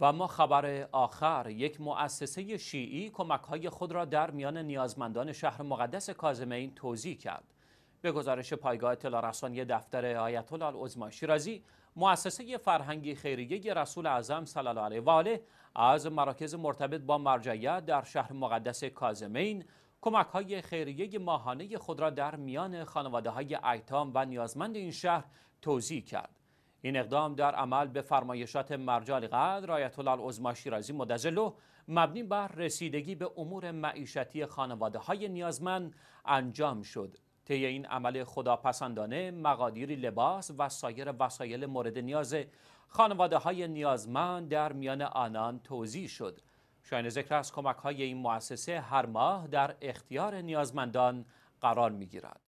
و اما خبر آخر یک مؤسسه شیعی کمک های خود را در میان نیازمندان شهر مقدس کازمین توضیح کرد. به گزارش پایگاه اطلاع رسانی دفتر آیت الله العظما شیرازی، مؤسسه فرهنگی خیریه رسول اعظم صلی الله علیه و آله از مراکز مرتبط با مرجعیت در شهر مقدس کازمین کمک های خیریه ماهانه خود را در میان خانواده های ایتام و نیازمند این شهر توضیح کرد. این اقدام در عمل به فرمایشات مرجال قدر آیت الله شیرازی مدزلو مبنی بر رسیدگی به امور معیشتی خانواده های نیازمند انجام شد طی این عمل خداپسندانه مقادیری لباس و سایر وسایل مورد نیاز خانواده های نیازمند در میان آنان توضیح شد شاین ذکر از کمک های این مؤسسه هر ماه در اختیار نیازمندان قرار می گیرد.